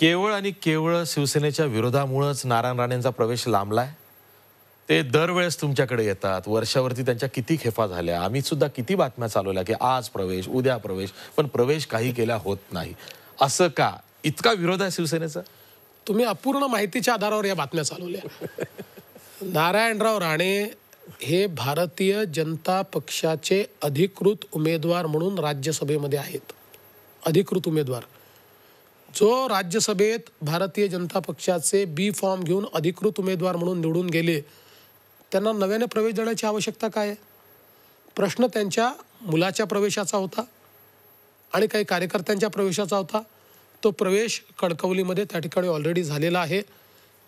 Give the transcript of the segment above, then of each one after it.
केवळ आणि केवळ शिवसेनेच्या विरोधामुळंच नारायण राणेंचा प्रवेश लांबलाय ते दरवेळेस तुमच्याकडे येतात वर्षावरती त्यांच्या किती खेफा झाल्या आम्ही सुद्धा किती बातम्या चालवल्या की आज प्रवेश उद्या प्रवेश पण प्रवेश काही केला होत नाही असं का इतका विरोध आहे शिवसेनेचा तुम्ही अपूर्ण माहितीच्या आधारावर या बातम्या चालवल्या नारायणराव राणे हे भारतीय जनता पक्षाचे अधिकृत उमेदवार म्हणून राज्यसभेमध्ये आहेत अधिकृत उमेदवार जो राज्यसभेत भारतीय जनता पक्षाचे बी फॉर्म घेऊन अधिकृत उमेदवार म्हणून निवडून गेले त्यांना नव्याने प्रवेश देण्याची आवश्यकता काय प्रश्न त्यांच्या मुलाच्या प्रवेशाचा होता आणि काही कार्यकर्त्यांच्या प्रवेशाचा होता तो प्रवेश कडकवलीमध्ये त्या ठिकाणी ऑलरेडी झालेला आहे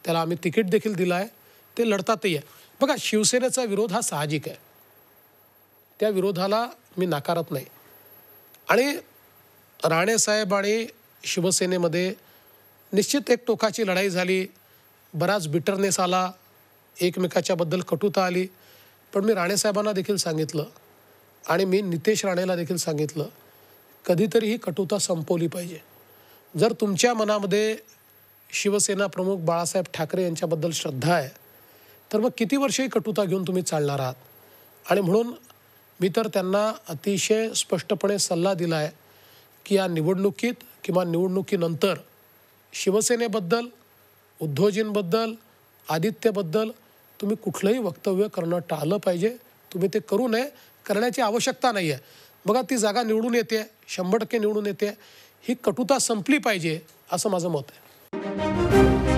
त्याला आम्ही तिकीट देखील दिलं आहे ते लढतातही आहे बघा शिवसेनेचा विरोध हा साहजिक आहे त्या विरोधाला मी नाकारत नाही आणि राणेसाहेब आणि शिवसेनेमध्ये निश्चित एक टोकाची लढाई झाली बराच बिटरनेस आला एकमेकाच्याबद्दल कटुता आली पण मी राणेसाहेबांना देखील सांगितलं आणि मी नितेश राणेला देखील सांगितलं कधीतरी ही कटुता संपवली पाहिजे जर तुमच्या मनामध्ये शिवसेना प्रमुख बाळासाहेब ठाकरे यांच्याबद्दल श्रद्धा आहे तर मग किती वर्षही कटुता घेऊन तुम्ही चालणार आहात आणि म्हणून मी तर त्यांना अतिशय स्पष्टपणे सल्ला दिला आहे की या निवडणुकीत किंवा निवडणुकीनंतर शिवसेनेबद्दल उद्धवजींबद्दल आदित्यबद्दल तुम्ही कुठलंही वक्तव्य करणं टाळलं पाहिजे तुम्ही ते करू नये करण्याची आवश्यकता नाही आहे बघा ती जागा निवडून येते शंभर टक्के निवडून येते ही कटुता संपली पाहिजे असं माझं मत आहे